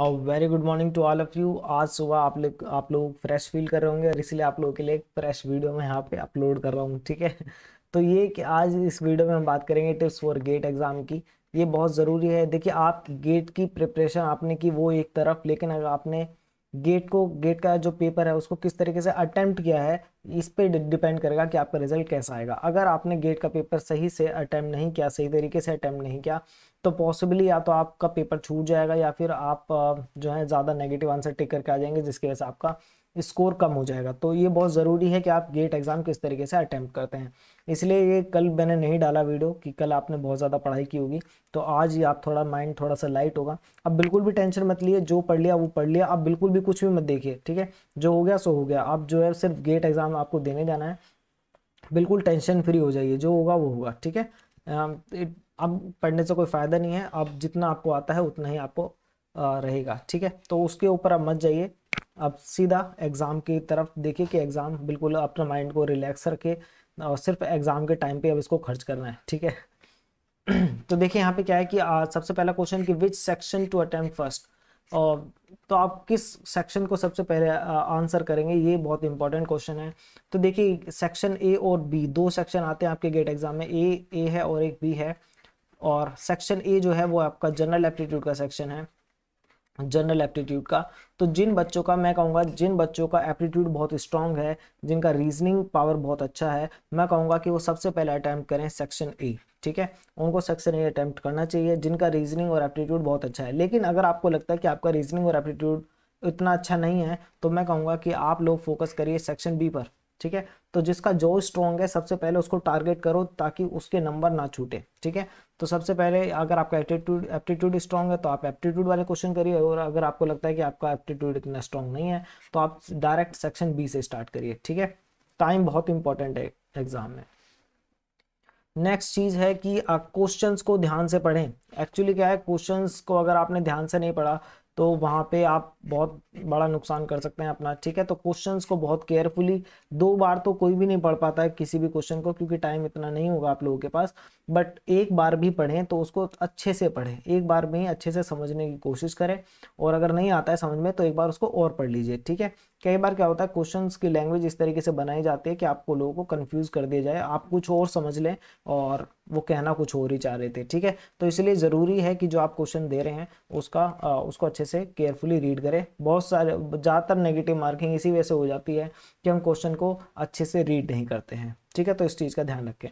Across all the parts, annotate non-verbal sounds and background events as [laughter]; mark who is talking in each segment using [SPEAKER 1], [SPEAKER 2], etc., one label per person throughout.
[SPEAKER 1] और very good morning to all of you आज सुबह आप लोग आप लोग फ्रेश फील कर रहे होंगे और इसलिए आप लोगों के लिए एक फ्रेश वीडियो मैं यहाँ पे अपलोड कर रहा हूँ ठीक है तो ये कि आज इस वीडियो में हम बात करेंगे टिप्स फॉर गेट एग्ज़ाम की ये बहुत ज़रूरी है देखिए आप गेट की प्रिपरेशन आपने की वो एक तरफ लेकिन अगर आपने गेट को गेट का जो पेपर है उसको किस तरीके से अटैम्प्ट किया है इस पर डिपेंड करेगा कि आपका रिजल्ट कैसा आएगा अगर आपने गेट का पेपर सही से अटैम्प्ट नहीं किया सही तरीके से अटैम्प्ट नहीं किया तो पॉसिबली या तो आपका पेपर छूट जाएगा या फिर आप जो है ज़्यादा नेगेटिव आंसर टिक करके आ जाएंगे जिसकी वजह से आपका स्कोर कम हो जाएगा तो ये बहुत ज़रूरी है कि आप गेट एग्ज़ाम किस तरीके से अटैम्प्ट करते हैं इसलिए ये कल मैंने नहीं डाला वीडियो कि कल आपने बहुत ज़्यादा पढ़ाई की होगी तो आज ही आप थोड़ा माइंड थोड़ा सा लाइट होगा अब बिल्कुल भी टेंशन मत लिए जो पढ़ लिया वो पढ़ लिया आप बिल्कुल भी कुछ भी मत देखिए ठीक है जो हो गया सो हो गया आप जो है सिर्फ गेट एग्ज़ाम आपको देने जाना है बिल्कुल टेंशन फ्री हो जाइए जो होगा वो होगा ठीक है अब पढ़ने से कोई फ़ायदा नहीं है अब जितना आपको आता है उतना ही आपको रहेगा ठीक है तो उसके ऊपर आप मत जाइए अब सीधा एग्ज़ाम की तरफ देखिए कि एग्ज़ाम बिल्कुल अपना माइंड को रिलैक्स रखे और सिर्फ एग्ज़ाम के टाइम पे अब इसको खर्च करना है ठीक है [clears throat] तो देखिए यहाँ पे क्या है कि सबसे पहला क्वेश्चन कि which section to attempt first और तो आप किस सेक्शन को सबसे पहले आंसर करेंगे ये बहुत इंपॉर्टेंट क्वेश्चन है तो देखिए सेक्शन ए और बी दो सेक्शन आते हैं आपके गेट एग्जाम में ए ए है और एक बी है और सेक्शन ए जो है वो आपका जनरल एप्टीट्यूड का सेक्शन है जनरल एप्टीट्यूड का तो जिन बच्चों का मैं कहूँगा जिन बच्चों का एप्टीट्यूड बहुत स्ट्रांग है जिनका रीजनिंग पावर बहुत अच्छा है मैं कहूँगा कि वो सबसे पहले अटैम्प्ट करें सेक्शन ए ठीक है उनको सक्सेस नहीं अटैम्प्ट करना चाहिए जिनका रीजनिंग और एप्टीट्यूड बहुत अच्छा है लेकिन अगर आपको लगता है कि आपका रीजनिंग और एप्टीट्यूड इतना अच्छा नहीं है तो मैं कहूँगा कि आप लोग फोकस करिए सेक्शन बी पर ठीक है तो जिसका जो स्ट्रॉन्ग है सबसे पहले उसको टारगेट करो ताकि उसके नंबर ना छूटे ठीक है तो सबसे पहले अगर आपका एप्टीट्यूड एप्टीट्यूड स्ट्रॉन्ग है तो आप एप्टीट्यूड वाले क्वेश्चन करिए और अगर आपको लगता है कि आपका एप्टीट्यूड इतना स्ट्रॉन्ग नहीं है तो आप डायरेक्ट सेक्शन बी से स्टार्ट करिए ठीक है टाइम बहुत इंपॉर्टेंट है एग्जाम में नेक्स्ट चीज़ है कि क्वेश्चंस को ध्यान से पढ़ें एक्चुअली क्या है क्वेश्चंस को अगर आपने ध्यान से नहीं पढ़ा तो वहाँ पे आप बहुत बड़ा नुकसान कर सकते हैं अपना ठीक है तो क्वेश्चंस को बहुत केयरफुली दो बार तो कोई भी नहीं पढ़ पाता है किसी भी क्वेश्चन को क्योंकि टाइम इतना नहीं होगा आप लोगों के पास बट एक बार भी पढ़ें तो उसको अच्छे से पढ़ें एक बार में अच्छे से समझने की कोशिश करें और अगर नहीं आता है समझ में तो एक बार उसको और पढ़ लीजिए ठीक है कई बार क्या होता है क्वेश्चन की लैंग्वेज इस तरीके से बनाई जाती है कि आपको लोगों को कन्फ्यूज कर दिया जाए आप कुछ और समझ लें और वो कहना कुछ और ही चाह रहे थे ठीक है तो इसलिए ज़रूरी है कि जो आप क्वेश्चन दे रहे हैं उसका आ, उसको अच्छे से केयरफुली रीड करें बहुत सारे ज़्यादातर नेगेटिव मार्किंग इसी वजह से हो जाती है कि हम क्वेश्चन को अच्छे से रीड नहीं करते हैं ठीक है तो इस चीज़ का ध्यान रखें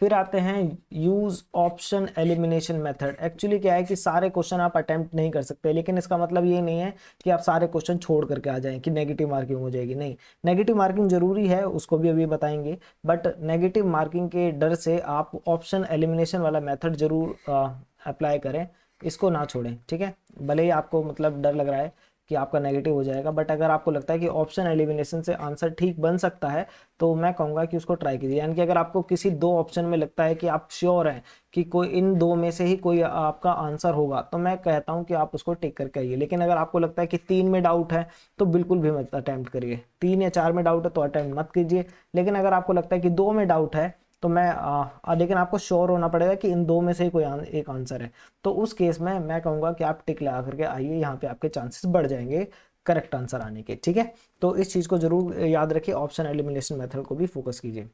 [SPEAKER 1] फिर आते हैं use option elimination method actually क्या है कि सारे क्वेश्चन आप अटेम्प्ट नहीं कर सकते लेकिन इसका मतलब ये नहीं है कि आप सारे क्वेश्चन छोड़ करके आ जाएं कि नेगेटिव मार्किंग हो जाएगी नहीं नेगेटिव मार्किंग जरूरी है उसको भी अभी बताएंगे बट नेगेटिव मार्किंग के डर से आप ऑप्शन एलिमिनेशन वाला मैथड जरूर अप्लाई करें इसको ना छोड़ें ठीक है भले ही आपको मतलब डर लग रहा है कि आपका नेगेटिव हो जाएगा बट अगर आपको लगता है कि ऑप्शन एलिमिनेशन से आंसर ठीक बन सकता है तो मैं कहूँगा कि उसको ट्राई कीजिए यानी कि अगर आपको किसी दो ऑप्शन में लगता है कि आप श्योर हैं कि कोई इन दो में से ही कोई आपका आंसर होगा तो मैं कहता हूँ कि आप उसको टिक करके आइए लेकिन अगर आपको लगता है कि तीन में डाउट है तो बिल्कुल भी मत अटैम्प्ट करिए तीन या चार में डाउट है तो अटैम्प्ट मत कीजिए लेकिन अगर आपको लगता है कि दो में डाउट है तो मैं आ, लेकिन आपको श्योर होना पड़ेगा कि इन दो में से ही कोई आन, एक आंसर है तो उस केस में मैं कहूँगा कि आप टिक लगा करके आइए यहाँ पे आपके चांसेस बढ़ जाएंगे करेक्ट आंसर आने के ठीक है तो इस चीज़ को जरूर याद रखिए ऑप्शन एलिमिनेशन मेथड को भी फोकस कीजिए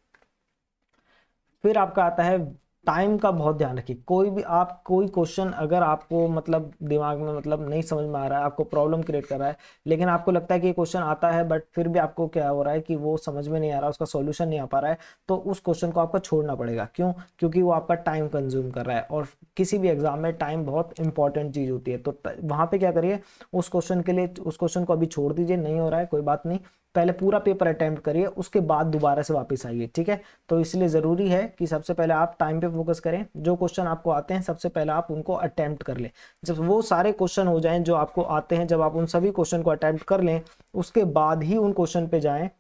[SPEAKER 1] फिर आपका आता है टाइम का बहुत ध्यान रखिए कोई भी आप कोई क्वेश्चन अगर आपको मतलब दिमाग में मतलब नहीं समझ में आ रहा है आपको प्रॉब्लम क्रिएट कर रहा है लेकिन आपको लगता है कि क्वेश्चन आता है बट फिर भी आपको क्या हो रहा है कि वो समझ में नहीं आ रहा उसका सोल्यूशन नहीं आ पा रहा है तो उस क्वेश्चन को आपको छोड़ना पड़ेगा क्यों क्योंकि वो आपका टाइम कंज्यूम कर रहा है और किसी भी एग्जाम में टाइम बहुत इंपॉर्टेंट चीज़ होती है तो वहाँ पर क्या करिए उस क्वेश्चन के लिए उस क्वेश्चन को अभी छोड़ दीजिए नहीं हो रहा है कोई बात नहीं पहले पूरा पेपर अटैम्प्ट करिए उसके बाद दोबारा से वापस आइए ठीक है तो इसलिए ज़रूरी है कि सबसे पहले आप टाइम पे फोकस करें जो क्वेश्चन आपको आते हैं सबसे पहले आप उनको अटैम्प्ट कर लें जब वो सारे क्वेश्चन हो जाएं जो आपको आते हैं जब आप उन सभी क्वेश्चन को अटैम्प्ट कर लें उसके बाद ही उन क्वेश्चन पे जाएँ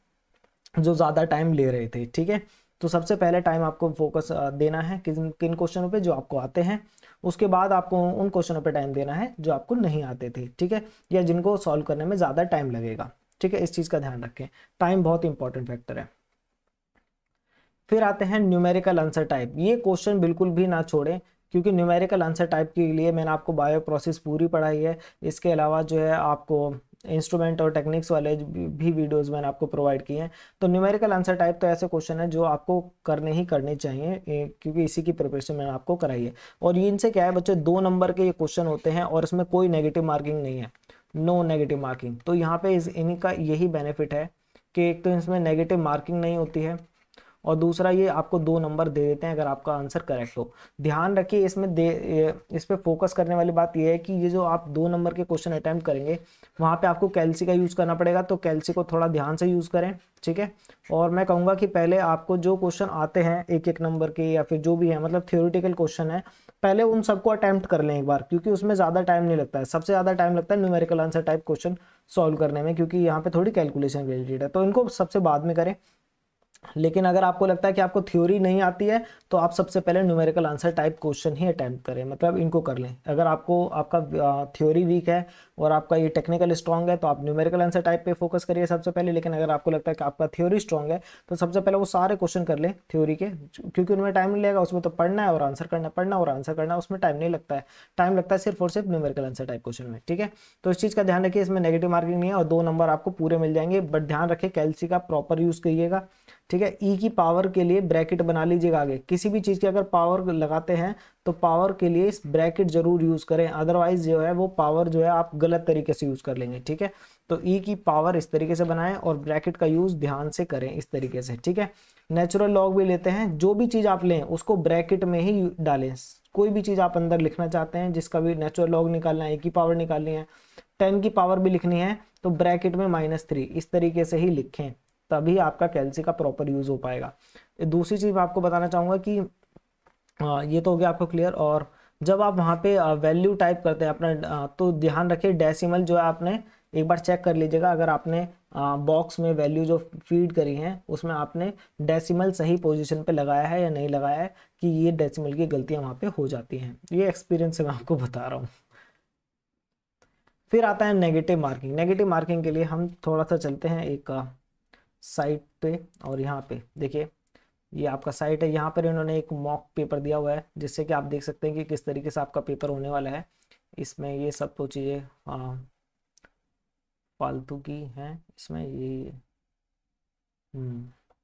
[SPEAKER 1] जो ज़्यादा टाइम ले रहे थे ठीक है तो सबसे पहले टाइम आपको फोकस देना है किन किन क्वेश्चनों पे जो आपको आते हैं उसके बाद आपको उन क्वेश्चनों पे टाइम देना है जो आपको नहीं आते थे ठीक है या जिनको सॉल्व करने में ज़्यादा टाइम लगेगा ठीक है इस चीज़ का ध्यान रखें टाइम बहुत इंपॉर्टेंट फैक्टर है फिर आते हैं न्यूमेरिकल आंसर टाइप ये क्वेश्चन बिल्कुल भी ना छोड़ें क्योंकि न्यूमेरिकल आंसर टाइप के लिए मैंने आपको बायो प्रोसेस पूरी पढ़ाई है इसके अलावा जो है आपको इंस्ट्रूमेंट और टेक्निक्स वाले भी वीडियोस मैंने आपको प्रोवाइड किए हैं तो न्यूमेरिकल आंसर टाइप तो ऐसे क्वेश्चन है जो आपको करने ही करने चाहिए क्योंकि इसी की प्रिपरेशन मैंने आपको कराई है और इनसे क्या है बच्चे दो नंबर के ये क्वेश्चन होते हैं और इसमें कोई नेगेटिव मार्किंग नहीं है नो नेगेटिव मार्किंग तो यहाँ पे इस इनका यही बेनिफिट है कि एक तो इसमें नेगेटिव मार्किंग नहीं होती है और दूसरा ये आपको दो नंबर दे देते हैं अगर आपका आंसर करेक्ट हो ध्यान रखिए इसमें दे इस पर फोकस करने वाली बात यह है कि ये जो आप दो नंबर के क्वेश्चन अटैम्प्ट करेंगे वहाँ पे आपको कैल्सी का यूज़ करना पड़ेगा तो कैल्सी को थोड़ा ध्यान से यूज़ करें ठीक है और मैं कहूँगा कि पहले आपको जो क्वेश्चन आते हैं एक एक नंबर के या फिर जो भी है मतलब थ्योरिटिकल क्वेश्चन है पहले उन सबको अटैम्प्ट कर लें एक बार क्योंकि उसमें ज़्यादा टाइम नहीं लगता है सबसे ज़्यादा टाइम लगता है numerical answer type question solve करने में क्योंकि यहाँ पे थोड़ी कैलकुलेशन रिलेटेड है तो इनको सबसे बाद में करें लेकिन अगर आपको लगता है कि आपको थ्योरी नहीं आती है तो आप सबसे पहले न्यूमेरिकल आंसर टाइप क्वेश्चन ही अटैम्प्ट करें मतलब इनको कर लें अगर आपको आपका थ्योरी वीक है और आपका ये टेक्निकल स्ट्रांग है तो आप न्यूमेरिकल आंसर टाइप पे फोकस करिए सबसे पहले लेकिन अगर आपको लगता है कि आपका थ्योरी स्ट्रॉन्ग है तो सबसे पहले वो सारे क्वेश्चन कर लें थ्योरी के क्योंकि उनमें टाइम नहीं लगेगा उसमें तो पढ़ना है और आंसर करना पढ़ना और आंसर करना उसमें टाइम नहीं लगता है टाइम लगता है सिर्फ और सिर्फ न्यूमेरिकल आंसर टाइप क्वेश्चन में ठीक है तो इस चीज़ का ध्यान रखिए इसमें नेगेटिव मार्किंग नहीं है और दो नंबर आपको पूरे मिल जाएंगे बट ध्यान रखें कैल्सी का प्रॉपर यूज़ करिएगा ठीक है ई e की पावर के लिए ब्रैकेट बना लीजिएगा आगे किसी भी चीज़ की अगर पावर लगाते हैं तो पावर के लिए इस ब्रैकेट जरूर यूज़ करें अदरवाइज जो है वो पावर जो है आप गलत तरीके से यूज़ कर लेंगे ठीक है तो ई e की पावर इस तरीके से बनाएं और ब्रैकेट का यूज़ ध्यान से करें इस तरीके से ठीक है नेचुरल लॉग भी लेते हैं जो भी चीज़ आप लें उसको ब्रैकेट में ही डालें कोई भी चीज़ आप अंदर लिखना चाहते हैं जिसका भी नेचुरल लॉग निकालना है ई e की पावर निकालनी है टेन की पावर भी लिखनी है तो ब्रैकेट में माइनस थ्री इस तरीके से ही लिखें तभी आपका कैलसी का प्रॉपर यूज हो पाएगा दूसरी चीज मैं आपको बताना चाहूंगा कि ये तो हो गया आपको क्लियर और जब आप वहाँ पे वैल्यू टाइप करते हैं अपना तो ध्यान रखिए डेसिमल जो है आपने एक बार चेक कर लीजिएगा अगर आपने बॉक्स में वैल्यू जो फीड करी है उसमें आपने डेसिमल सही पोजीशन पे लगाया है या नहीं लगाया है कि ये डेसिमल की गलतियाँ वहाँ पे हो जाती हैं ये एक्सपीरियंस है मैं आपको बता रहा हूँ फिर आता है नेगेटिव मार्किंग नेगेटिव मार्किंग के लिए हम थोड़ा सा चलते हैं एक साइट पे और यहाँ पे देखिए ये आपका साइट है यहाँ पर इन्होंने एक मॉक पेपर दिया हुआ है जिससे कि आप देख सकते हैं कि किस तरीके से आपका पेपर होने वाला है इसमें ये सब तो चीज़ें फालतू की हैं इसमें ये हम्म।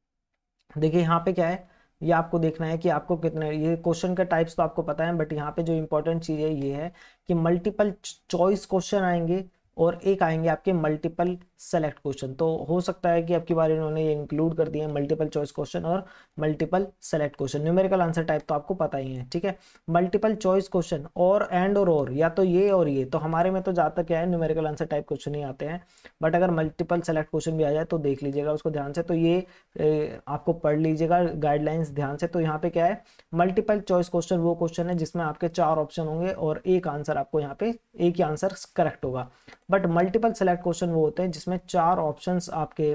[SPEAKER 1] देखिए यहाँ पे क्या है ये आपको देखना है कि आपको कितने ये क्वेश्चन का टाइप्स तो आपको पता है बट यहाँ पे जो इंपॉर्टेंट चीज़ है ये है कि मल्टीपल चॉइस क्वेश्चन आएंगे और एक आएंगे आपके मल्टीपल सेलेक्ट क्वेश्चन तो हो सकता है कि आपकी बार इन्होंने ये इंक्लूड कर दिए मल्टीपल चॉइस क्वेश्चन और multiple select question numerical answer type तो आपको पता ही है ठीक है मल्टीपल चॉइस क्वेश्चन और एंड और और या तो ये और ये तो हमारे में तो ज़्यादातर क्या है न्यूमेरिकल आंसर टाइप क्वेश्चन ही आते हैं बट अगर मल्टीपल सेलेक्ट क्वेश्चन भी आ जाए तो देख लीजिएगा उसको ध्यान से तो ये ए, आपको पढ़ लीजिएगा गाइडलाइंस ध्यान से तो यहाँ पे क्या है मल्टीपल चॉइस क्वेश्चन वो क्वेश्चन है जिसमें आपके चार ऑप्शन होंगे और एक आंसर आपको यहाँ पे एक ही आंसर करेक्ट होगा बट मल्टीपल सेलेक्ट क्वेश्चन वो होते हैं जिसमें चार ऑप्शन आपके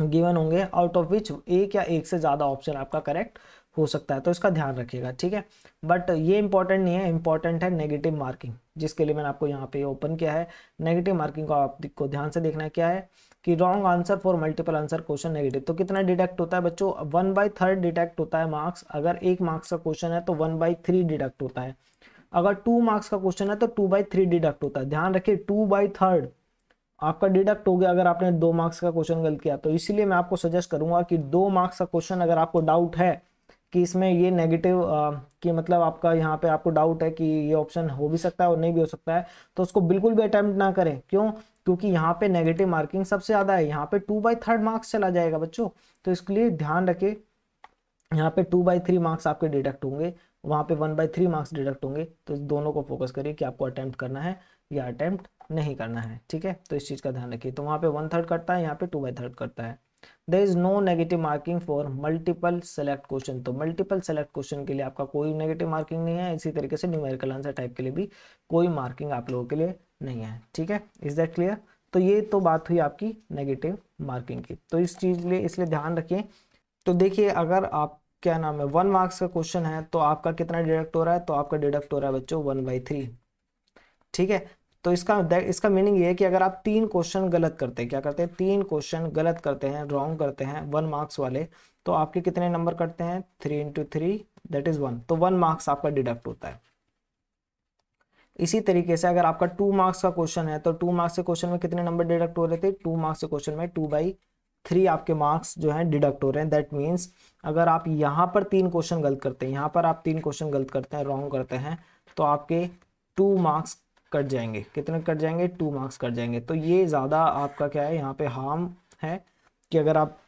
[SPEAKER 1] गिवन होंगे आउट ऑफ विच एक या एक से ज़्यादा ऑप्शन आपका करेक्ट हो सकता है तो इसका ध्यान रखिएगा ठीक है बट ये इंपॉर्टेंट नहीं है इंपॉर्टेंट है नेगेटिव मार्किंग जिसके लिए मैंने आपको यहाँ पे ओपन किया है नेगेटिव मार्किंग को आपको ध्यान से देखना क्या है कि wrong answer for multiple answer question negative तो कितना डिडक्ट होता है बच्चों वन बाई थर्ड डिटेक्ट होता है मार्क्स अगर एक मार्क्स का क्वेश्चन है तो वन बाई थ्री डिडक्ट होता है अगर टू मार्क्स का क्वेश्चन है तो टू बाई थ्री डिडक्ट होता है ध्यान रखिए टू बाई थर्ड आपका डिडक्ट हो गया अगर आपने दो मार्क्स का क्वेश्चन गलत किया तो इसीलिए मैं आपको सजेस्ट करूंगा कि दो मार्क्स का क्वेश्चन अगर आपको डाउट है कि इसमें ये नेगेटिव कि मतलब आपका यहाँ पे आपको डाउट है कि ये ऑप्शन हो भी सकता है और नहीं भी हो सकता है तो उसको बिल्कुल भी अटैम्प्ट ना करें क्यों क्योंकि यहाँ पे नेगेटिव मार्किंग सबसे ज़्यादा है यहाँ पे टू बाई थर्ड मार्क्स चला जाएगा बच्चों तो इसके लिए ध्यान रखें यहाँ पे टू बाई थ्री मार्क्स आपके डिडक्ट होंगे वहाँ पे one by three marks deduct होंगे तो दोनों को फोकस करिए कि आपको अटैम्प्ट करना है या अटैम्प्ट नहीं करना है ठीक है तो इस चीज़ का ध्यान रखिए तो वहाँ पे वन थर्ड करता है यहाँ पे टू बाई थर्ड करता है there is no negative marking for multiple select question तो मल्टीपल सेलेक्ट क्वेश्चन के लिए आपका कोई नेगेटिव मार्किंग नहीं है इसी तरीके से न्यूमेरिकल आंसर टाइप के लिए भी कोई मार्किंग आप लोगों के लिए नहीं है ठीक है इज़ दैट क्लियर तो ये तो बात हुई आपकी नेगेटिव मार्किंग की तो इस चीज़ लिए इसलिए ध्यान रखिए तो देखिए अगर आप क्या नाम है वन मार्क्स का क्वेश्चन है तो आपका कितना डिडक्ट हो रहा है तो आपका डिडक्ट हो रहा है बच्चों वन बाई थ्री ठीक है तो इसका इसका मीनिंग ये है कि अगर आप तीन क्वेश्चन गलत करते हैं क्या करते हैं तीन क्वेश्चन गलत करते हैं रॉन्ग करते हैं वन मार्क्स वाले तो आपके कितने नंबर कटते हैं three into three that is one तो वन मार्क्स आपका डिडक्ट होता है इसी तरीके से अगर आपका टू मार्क्स का क्वेश्चन है तो टू मार्क्स के क्वेश्चन में कितने नंबर डिडक्ट हो रहे थे टू मार्क्स के क्वेश्चन में टू बाई थ्री आपके मार्क्स जो हैं डिडक्ट हो रहे हैं दैट मीन्स अगर आप यहाँ पर तीन क्वेश्चन गलत करते हैं यहाँ पर आप तीन क्वेश्चन गलत करते हैं रॉन्ग करते हैं तो आपके टू मार्क्स कट जाएंगे कितने कट जाएंगे टू मार्क्स कट जाएंगे तो ये ज़्यादा आपका क्या है यहाँ पे हार्म है कि अगर आप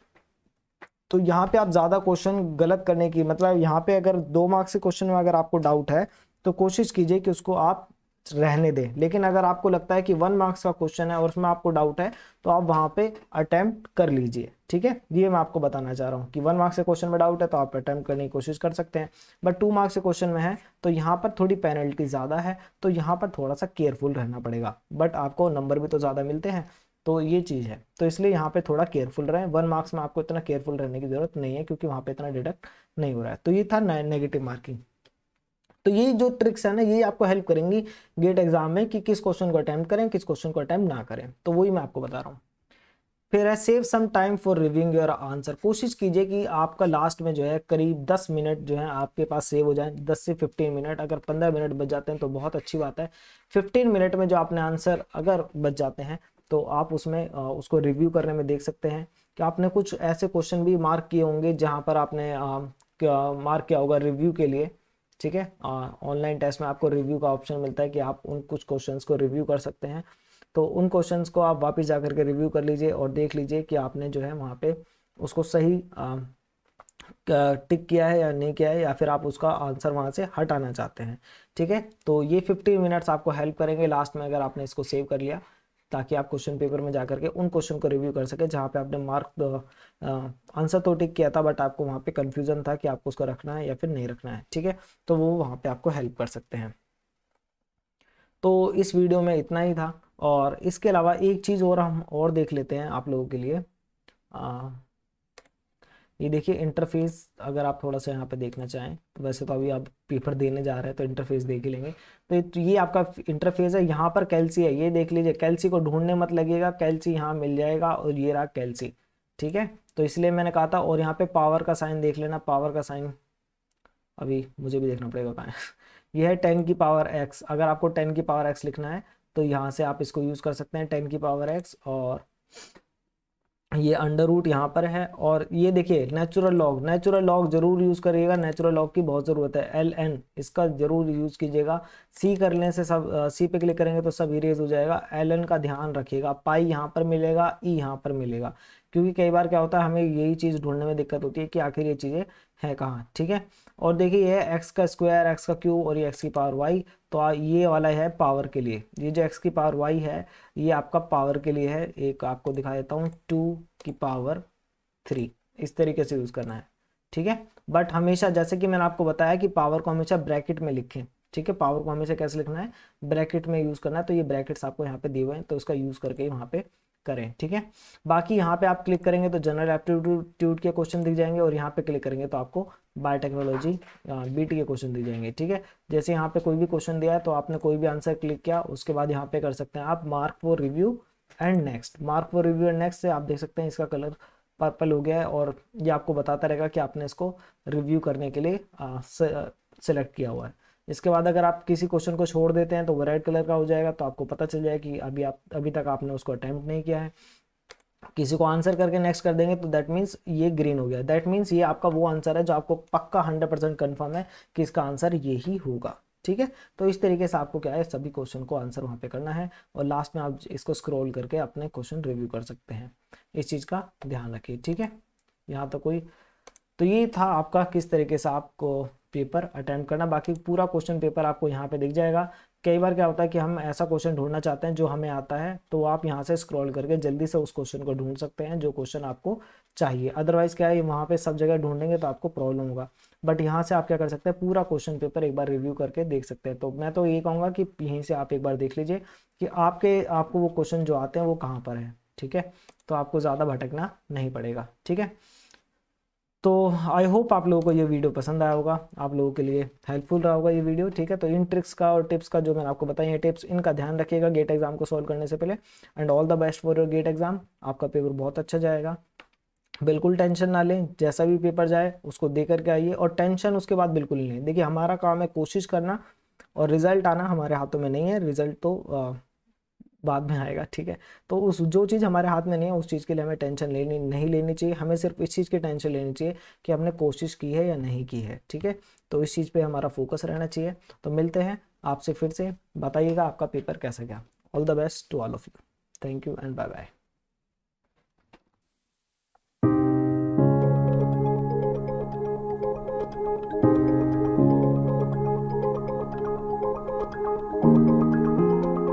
[SPEAKER 1] तो यहाँ पे आप ज़्यादा क्वेश्चन गलत करने की मतलब यहाँ पे अगर दो मार्क्स के क्वेश्चन में अगर आपको डाउट है तो कोशिश कीजिए कि उसको आप रहने दें लेकिन अगर आपको लगता है कि वन मार्क्स का क्वेश्चन है और उसमें आपको डाउट है तो आप वहाँ पे अटैम्प्ट कर लीजिए ठीक है ये मैं आपको बताना चाह रहा हूँ कि वन मार्क्स के क्वेश्चन में डाउट है तो आप अटैम्प्ट करने की कोशिश कर सकते हैं बट टू मार्क्स के क्वेश्चन में है तो यहाँ पर थोड़ी पेनल्टी ज़्यादा है तो यहाँ पर थोड़ा सा केयरफुल रहना पड़ेगा बट आपको नंबर भी तो ज़्यादा मिलते हैं तो ये चीज़ है तो इसलिए यहाँ पे थोड़ा केयरफुल रहे वन मार्क्स में आपको इतना केयरफुल रहने की ज़रूरत नहीं है क्योंकि वहाँ पर इतना डिडक्ट नहीं हो रहा है तो ये था नेगेटिव मार्किंग तो ये जो ट्रिक्स है ना ये आपको हेल्प करेंगी गेट एग्जाम में कि किस क्वेश्चन को अटैम्प्ट करें किस क्वेश्चन को अटैम्प्ट ना करें तो वही मैं आपको बता रहा हूँ फिर है save some time for reviewing your answer कोशिश कीजिए कि आपका लास्ट में जो है करीब 10 मिनट जो है आपके पास सेव हो जाए 10 से 15 मिनट अगर 15 मिनट बच जाते हैं तो बहुत अच्छी बात है 15 मिनट में जो आपने आंसर अगर बच जाते हैं तो आप उसमें उसको रिव्यू करने में देख सकते हैं कि आपने कुछ ऐसे क्वेश्चन भी मार्क किए होंगे जहाँ पर आपने मार्क किया होगा रिव्यू के लिए ठीक है ऑनलाइन टेस्ट में आपको रिव्यू का ऑप्शन मिलता है कि आप उन कुछ क्वेश्चंस को रिव्यू कर सकते हैं तो उन क्वेश्चंस को आप वापस जा करके रिव्यू कर लीजिए और देख लीजिए कि आपने जो है वहाँ पे उसको सही आ, टिक किया है या नहीं किया है या फिर आप उसका आंसर वहाँ से हटाना चाहते हैं ठीक है तो ये फिफ्टी मिनट्स आपको हेल्प करेंगे लास्ट में अगर आपने इसको सेव कर लिया ताकि आप क्वेश्चन पेपर में जा करके उन क्वेश्चन को रिव्यू कर सके जहाँ पे आपने मार्क आंसर uh, uh, तो टिक किया था बट आपको वहाँ पे कन्फ्यूजन था कि आपको उसको रखना है या फिर नहीं रखना है ठीक है तो वो वहाँ पे आपको हेल्प कर सकते हैं तो इस वीडियो में इतना ही था और इसके अलावा एक चीज़ और हम और देख लेते हैं आप लोगों के लिए आ, ये देखिए इंटरफेस अगर आप थोड़ा सा यहाँ पे देखना चाहें तो वैसे तो अभी आप पेपर देने जा रहे हैं तो इंटरफेस देख ही लेंगे तो ये तो आपका इंटरफेस है यहाँ पर कैल्सी है ये देख लीजिए कैल्सी को ढूंढने मत लगेगा कैल्सी यहाँ मिल जाएगा और ये रहा कैल्सी ठीक है तो इसलिए मैंने कहा था और यहाँ पे पावर का साइन देख लेना पावर का साइन अभी मुझे भी देखना पड़ेगा कहाँ यह है टेन की पावर एक्स अगर आपको टेन की पावर एक्स लिखना है तो यहाँ से आप इसको यूज़ कर सकते हैं टेन की पावर एक्स और ये अंडर रूट यहाँ पर है और ये देखिए नेचुरल लॉग नेचुरल लॉग जरूर यूज़ करिएगा नेचुरल लॉग की बहुत ज़रूरत है एल एन इसका जरूर यूज़ कीजिएगा सी करने से सब सी पे क्लिक करेंगे तो सब इरेज हो जाएगा एल एन का ध्यान रखिएगा पाई यहाँ पर मिलेगा ई e यहाँ पर मिलेगा क्योंकि कई बार क्या होता है हमें यही चीज़ ढूंढने में दिक्कत होती है कि आखिर ये चीज़ें हैं कहाँ ठीक है और देखिए ये एक्स का स्क्वायर एक्स का क्यूब और ये एक्स की पावर वाई तो ये वाला है पावर के लिए ये जो एक्स की पावर वाई है ये आपका पावर के लिए है एक आपको दिखा देता हूँ टू की पावर थ्री इस तरीके से यूज़ करना है ठीक है बट हमेशा जैसे कि मैंने आपको बताया कि पावर को हमेशा ब्रैकेट में लिखें ठीक है पावर को हमेशा कैसे लिखना है ब्रैकेट में यूज़ करना है तो ये ब्रैकेट्स आपको यहाँ पे दिए हुए हैं तो उसका यूज़ करके वहाँ पे करें ठीक है बाकी यहाँ पे आप क्लिक करेंगे तो जनरल एप्टीट्यूड के क्वेश्चन दिख जाएंगे और यहाँ पे क्लिक करेंगे तो आपको बायोटेक्नोलॉजी बीटी के क्वेश्चन दिए जाएंगे ठीक है जैसे यहाँ पे कोई भी क्वेश्चन दिया है तो आपने कोई भी आंसर क्लिक किया उसके बाद यहाँ पे कर सकते हैं आप mark for review and next mark for review and next से आप देख सकते हैं इसका कलर पर्पल हो गया है और ये आपको बताता रहेगा कि आपने इसको रिव्यू करने के लिए सेलेक्ट किया हुआ है इसके बाद अगर आप किसी क्वेश्चन को छोड़ देते हैं तो वो रेड कलर का हो जाएगा तो आपको पता चल जाएगा कि अभी आप अभी तक आपने उसको अटैम्प्ट नहीं किया है किसी को आंसर करके नेक्स्ट कर देंगे तो दैट मीन्स ये ग्रीन हो गया दैट मीन्स ये आपका वो आंसर है जो आपको पक्का हंड्रेड परसेंट कन्फर्म है कि इसका आंसर यही होगा ठीक है तो इस तरीके से आपको क्या है सभी क्वेश्चन को आंसर वहाँ पे करना है और लास्ट में आप इसको स्क्रॉल करके अपने क्वेश्चन रिव्यू कर सकते हैं इस चीज़ का ध्यान रखिए ठीक है यहाँ तो कोई तो ये था आपका किस तरीके से आपको पेपर अटेम्प्ट करना बाकी पूरा क्वेश्चन पेपर आपको यहाँ पे दिख जाएगा कई बार क्या होता है कि हम ऐसा क्वेश्चन ढूंढना चाहते हैं जो हमें आता है तो आप यहाँ से स्क्रॉल करके जल्दी से उस क्वेश्चन को ढूंढ सकते हैं जो क्वेश्चन आपको चाहिए अदरवाइज क्या है वहाँ पे सब जगह ढूंढेंगे तो आपको प्रॉब्लम होगा बट यहाँ से आप क्या कर सकते हैं पूरा क्वेश्चन पेपर एक बार रिव्यू करके देख सकते हैं तो मैं तो ये कहूँगा कि यहीं से आप एक बार देख लीजिए कि आपके आपको वो क्वेश्चन जो आते हैं वो कहाँ पर है ठीक है तो आपको ज़्यादा भटकना नहीं पड़ेगा ठीक है तो आई होप आप लोगों को ये वीडियो पसंद आया होगा आप लोगों के लिए हेल्पफुल रहा होगा ये वीडियो ठीक है तो इन ट्रिक्स का और टिप्स का जो मैंने आपको बताई है टिप्स इनका ध्यान रखिएगा गेट एग्जाम को सॉल्व करने से पहले and all the best for your GATE exam आपका पेपर बहुत अच्छा जाएगा बिल्कुल टेंशन ना लें जैसा भी पेपर जाए उसको दे करके आइए और टेंशन उसके बाद बिल्कुल नहीं लें देखिए हमारा काम है कोशिश करना और रिजल्ट आना हमारे हाथों में नहीं है रिजल्ट तो आ, बाद में आएगा ठीक है तो उस जो चीज़ हमारे हाथ में नहीं है उस चीज़ के लिए हमें टेंशन लेनी नहीं लेनी चाहिए हमें सिर्फ इस चीज़ की टेंशन लेनी चाहिए कि हमने कोशिश की है या नहीं की है ठीक है तो इस चीज़ पे हमारा फोकस रहना चाहिए तो मिलते हैं आपसे फिर से बताइएगा आपका पेपर कैसा गया all the best to all of you thank you and bye bye